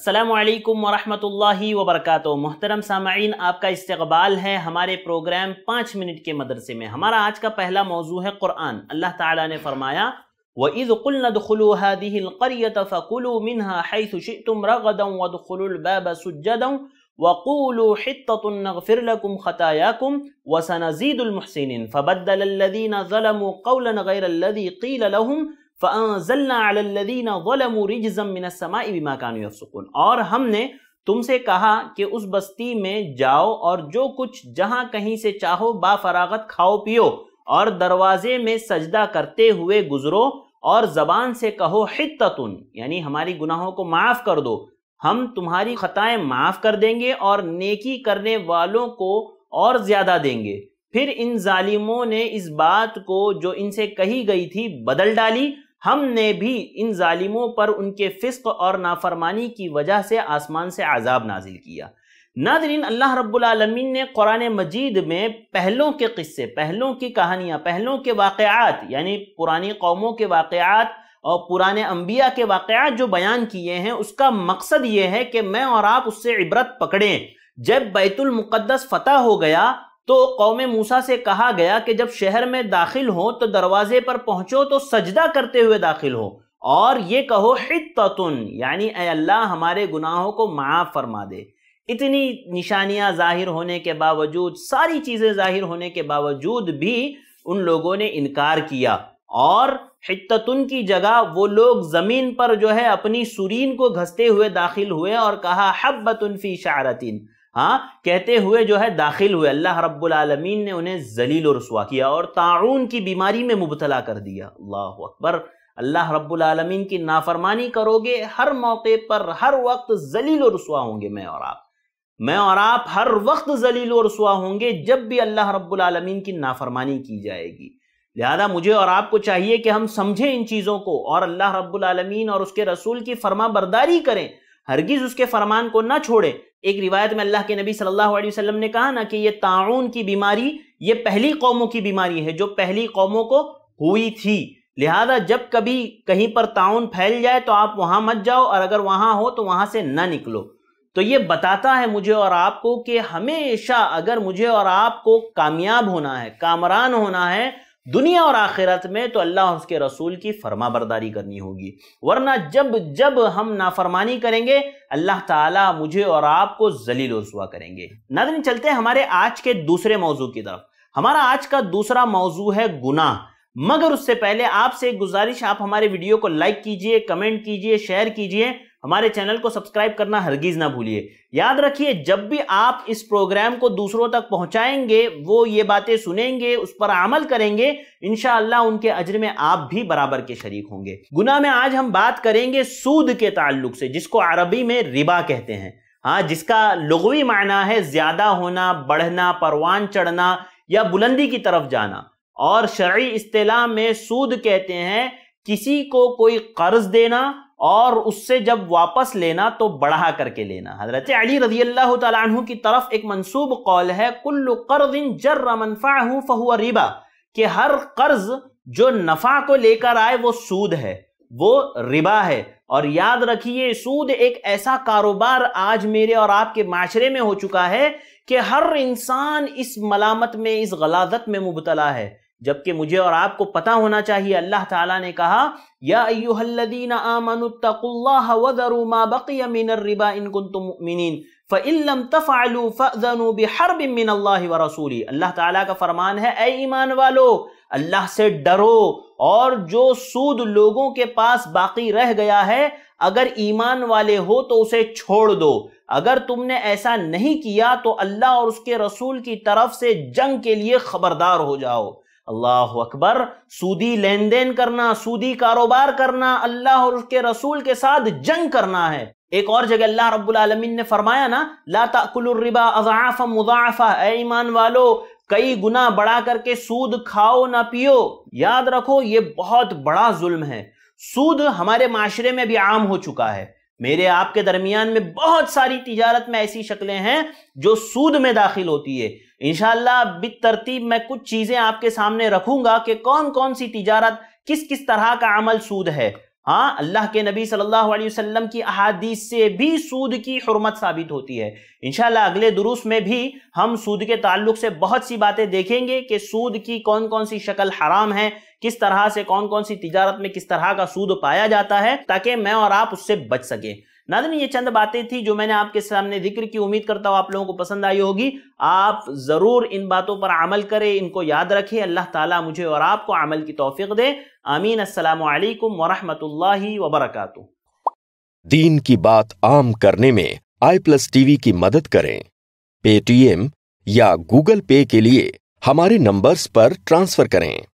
असलकम वरहमल वरक मोहतरम सामाइन आपका इस्तबाल है हमारे प्रोग्राम पाँच मिनट के मदरसे में हमारा आज का पहला मौजू है क़ुरान अल्लाह ताला ने फरमाया व इज़ुलदखलुहादिलक़रियत फ़कुलु मिनहा हैसुशितुम रगदम क़ौलन फ़लमरजमिनसमाबिमाकानसकून और हमने तुमसे कहा कि उस बस्ती में जाओ और जो कुछ जहां कहीं से चाहो बाफरागत खाओ पियो और दरवाजे में सजदा करते हुए गुजरो और जबान से कहो तुन यानी हमारी गुनाहों को माफ़ कर दो हम तुम्हारी खताएं माफ़ कर देंगे और नेकी करने वालों को और ज़्यादा देंगे फिर इन जालिमों ने इस बात को जो इनसे कही गई थी बदल डाली हमने भी इन ालिमों पर उनके फ़िस्क और नाफरमानी की वजह से आसमान से आज़ाब नाजिल किया नादरीन अल्लाह रब्लमिन ने कुरान मजीद में पहलों के किस्से पहलों की कहानियाँ पहलों के वाक़ात यानी पुरानी कौमों के वाक़ात और पुराने अम्बिया के वाक़ात जो बयान किए हैं उसका मकसद ये है कि मैं और आप उससे इबरत पकड़ें जब बैतुलमक़दस फ़तह हो गया तो कौम मूसा से कहा गया कि जब शहर में दाखिल हो तो दरवाजे पर पहुंचो तो सजदा करते हुए दाखिल हो और ये कहो हिततुन यानी अल्लाह हमारे गुनाहों को माफ़ फरमा दे इतनी निशानियां जाहिर होने के बावजूद सारी चीज़ें जाहिर होने के बावजूद भी उन लोगों ने इनकार किया और हिततुन की जगह वो लोग ज़मीन पर जो है अपनी सुरीन को घसते हुए दाखिल हुए और कहा हब्बतुन फ़ी शारतिन हाँ कहते हुए जो है दाखिल हुए अल्लाह रब्बुल आलमीन ने उन्हें जलील और किया और ताउन की बीमारी में मुबतला कर दिया अल्लाह अकबर अल्लाह रब्बुल आलमीन की नाफरमानी करोगे हर मौके पर हर वक्त जलील और होंगे मैं और आप मैं और आप हर वक्त जलील और होंगे जब भी अल्लाह रब्बुल आलमीन की नाफरमानी की जाएगी लिहाजा मुझे और आपको चाहिए कि हम समझें इन चीज़ों को और अल्लाह रब्बुल आलमीन और उसके रसूल की फरमा बरदारी करें हरगिज उसके फरमान को ना छोड़े एक रिवायत में अल्लाह के नबी सल्लल्लाहु अलैहि वसल्लम ने कहा ना कि ये ताउन की बीमारी ये पहली कौमों की बीमारी है जो पहली कौमों को हुई थी लिहाजा जब कभी कहीं पर ताउन फैल जाए तो आप वहां मत जाओ और अगर वहां हो तो वहां से ना निकलो तो ये बताता है मुझे और आपको कि हमेशा अगर मुझे और आपको कामयाब होना है कामरान होना है दुनिया और आखिरत में तो अल्लाह और उसके रसूल की फरमा बरदारी करनी होगी वरना जब जब हम नाफरमानी करेंगे अल्लाह ताला मुझे और आपको जलील रसुआ करेंगे नाजन चलते हैं हमारे आज के दूसरे मौजू की तरफ हमारा आज का दूसरा मौजू है गुनाह मगर उससे पहले आपसे एक गुजारिश आप हमारे वीडियो को लाइक कीजिए कमेंट कीजिए शेयर कीजिए हमारे चैनल को सब्सक्राइब करना हरगिज ना भूलिए याद रखिए जब भी आप इस प्रोग्राम को दूसरों तक पहुंचाएंगे वो ये बातें सुनेंगे उस पर अमल करेंगे इनशाला उनके अजर में आप भी बराबर के शरीक होंगे गुना में आज हम बात करेंगे सूद के ताल्लुक से जिसको अरबी में रिबा कहते हैं हाँ जिसका लगवी मायना है ज्यादा होना बढ़ना परवान चढ़ना या बुलंदी की तरफ जाना और शर्य अतलाह में सूद कहते हैं किसी को कोई कर्ज देना और उससे जब वापस लेना तो बढ़ा करके लेना हजरत अली रजी अल्लाह तु की तरफ एक मनसूब कौल है कुल्लु कर्जिन जर्र मनफ़ाहू फ़हुआ रिबा कि हर कर्ज जो नफ़ा को लेकर आए वो सूद है वो रिबा है और याद रखिए सूद एक ऐसा कारोबार आज मेरे और आपके माशरे में हो चुका है कि हर इंसान इस मलामत में इस गलाजत में मुबतला है जबकि मुझे और आपको पता होना चाहिए अल्लाह ताला ने कहा या अल्लाह रसूली अल्लाह ताला का फरमान है ए ईमान वालो अल्लाह से डरो और जो सूद लोगों के पास बाकी रह गया है अगर ईमान वाले हो तो उसे छोड़ दो अगर तुमने ऐसा नहीं किया तो अल्लाह और उसके रसूल की तरफ से जंग के लिए खबरदार हो जाओ अल्लाह अकबर सूदी लेन देन करना सूदी कारोबार करना अल्लाह और उसके रसूल के साथ जंग करना है एक और जगह अल्लाह रब्बुल आलमीन ने फरमाया ना लाताकुलरिबा अजाफा मुजाफा ईमान वालो कई गुना बढ़ा करके सूद खाओ ना पियो याद रखो ये बहुत बड़ा जुल्म है सूद हमारे माशरे में भी आम हो चुका है मेरे आपके दरमियान में बहुत सारी तिजारत में ऐसी शक्लें हैं जो सूद में दाखिल होती है इनशाला तरतीब मैं कुछ चीज़ें आपके सामने रखूंगा कि कौन कौन सी तजारत किस किस तरह का अमल सूद है हाँ अल्लाह के नबी सल्लल्लाहु अलैहि वसल्लम की अहादीस से भी सूद की हरमत साबित होती है इनशाला अगले दुरुस में भी हम सूद के ताल्लुक से बहुत सी बातें देखेंगे कि सूद की कौन कौन सी शक्ल हराम है किस तरह से कौन कौन सी तिजारत में किस तरह का सूद पाया जाता है ताकि मैं और आप उससे बच सकें नादन ये चंद बातें थी जो मैंने आपके सामने जिक्र की उम्मीद करता हूँ आप लोगों को पसंद आई होगी आप ज़रूर इन बातों पर अमल करें इनको याद रखें अल्लाह ताला मुझे और आपको अमल की तोफ़ी दे आमीन असलकम वरहमल वबरक दीन की बात आम करने में आई प्लस टीवी की मदद करें पेटीएम या गूगल पे के लिए हमारे नंबर्स पर ट्रांसफर करें